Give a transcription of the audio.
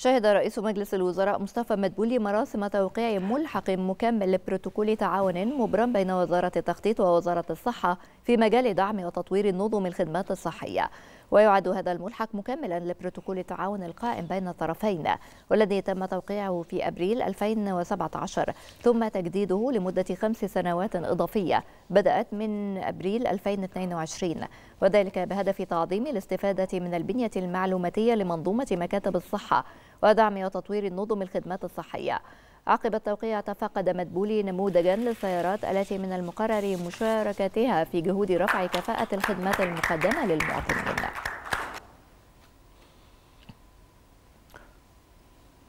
شهد رئيس مجلس الوزراء مصطفى مدبولي مراسم توقيع ملحق مكمل لبروتوكول تعاون مبرم بين وزارة التخطيط ووزارة الصحة في مجال دعم وتطوير نظم الخدمات الصحية ويعد هذا الملحق مكملا لبروتوكول التعاون القائم بين الطرفين والذي تم توقيعه في أبريل 2017 ثم تجديده لمدة خمس سنوات إضافية بدأت من أبريل 2022 وذلك بهدف تعظيم الاستفادة من البنية المعلوماتية لمنظومة مكاتب الصحة ودعم وتطوير نظم الخدمات الصحية عقب التوقيع تفقد مدبولي نموذجا للسيارات التي من المقرر مشاركتها في جهود رفع كفاءة الخدمات المقدمة للمواطنين